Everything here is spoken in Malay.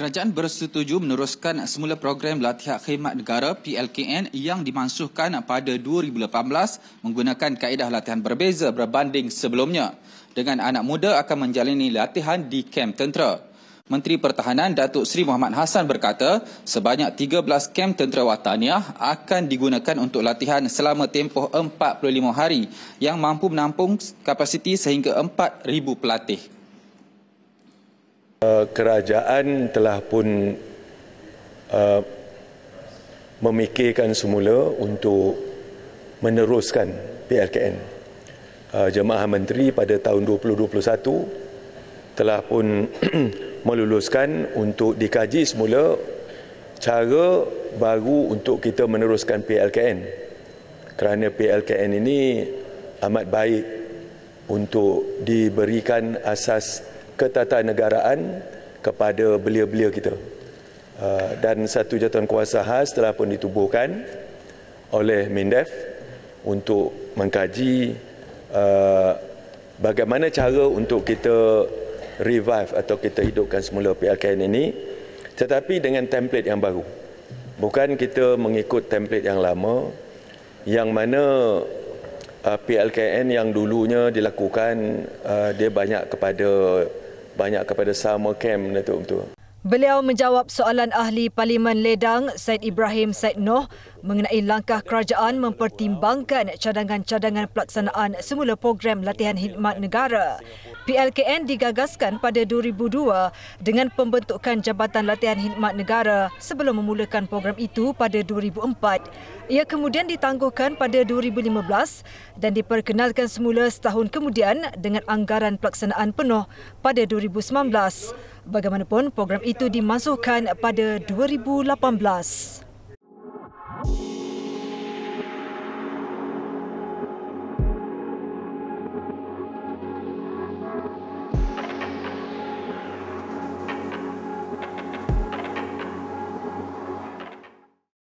Kerajaan bersetuju meneruskan semula program latihan khidmat negara PLKN yang dimansuhkan pada 2018 menggunakan kaedah latihan berbeza berbanding sebelumnya dengan anak muda akan menjalani latihan di kem tentera. Menteri Pertahanan Datuk Seri Muhammad Hassan berkata sebanyak 13 kem tentera wataniah akan digunakan untuk latihan selama tempoh 45 hari yang mampu menampung kapasiti sehingga 4,000 pelatih. Eh, kerajaan telah pun eh, memikirkan semula untuk meneruskan PLKN. Eh, Jemaah Menteri pada tahun 2021 telah pun meluluskan untuk dikaji semula cara baru untuk kita meneruskan PLKN. Kerana PLKN ini amat baik untuk diberikan asas ketatanegaraan kepada belia-belia kita. Ah, dan satu jawatan kuasa khas telah pun ditubuhkan oleh MINDEF untuk mengkaji ah, bagaimana cara untuk kita revive atau kita hidupkan semula PLKN ini tetapi dengan template yang baru. Bukan kita mengikut template yang lama yang mana ah, PLKN yang dulunya dilakukan dia banyak kepada banyak kepada sama camp Datuk Ketua. Beliau menjawab soalan ahli Parlimen Ledang Said Ibrahim Said Noh mengenai langkah kerajaan mempertimbangkan cadangan-cadangan pelaksanaan semula program latihan khidmat negara. PLKN digagaskan pada 2002 dengan pembentukan Jabatan Latihan Khidmat Negara sebelum memulakan program itu pada 2004. Ia kemudian ditangguhkan pada 2015 dan diperkenalkan semula setahun kemudian dengan anggaran pelaksanaan penuh pada 2019. Bagaimanapun, program itu dimasukkan pada 2018.